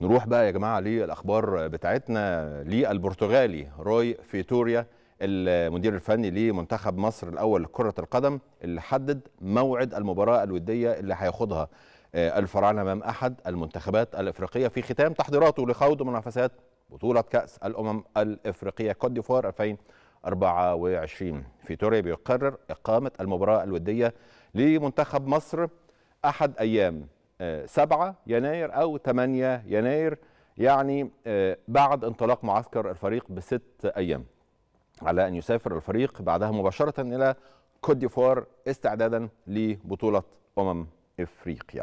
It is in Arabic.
نروح بقى يا جماعه للاخبار بتاعتنا للبرتغالي روي فيتوريا المدير الفني لمنتخب مصر الاول لكره القدم اللي حدد موعد المباراه الوديه اللي هياخدها آه، الفراعنه امام احد المنتخبات الافريقيه في ختام تحضيراته لخوض منافسات بطوله كاس الامم الافريقيه كوت ديفوار 2024 فيتوريا بيقرر اقامه المباراه الوديه لمنتخب مصر احد ايام 7 يناير أو 8 يناير يعني آه، بعد انطلاق معسكر الفريق بست أيام على أن يسافر الفريق بعدها مباشرة إلى كوت ديفوار استعدادا لبطولة أمم إفريقيا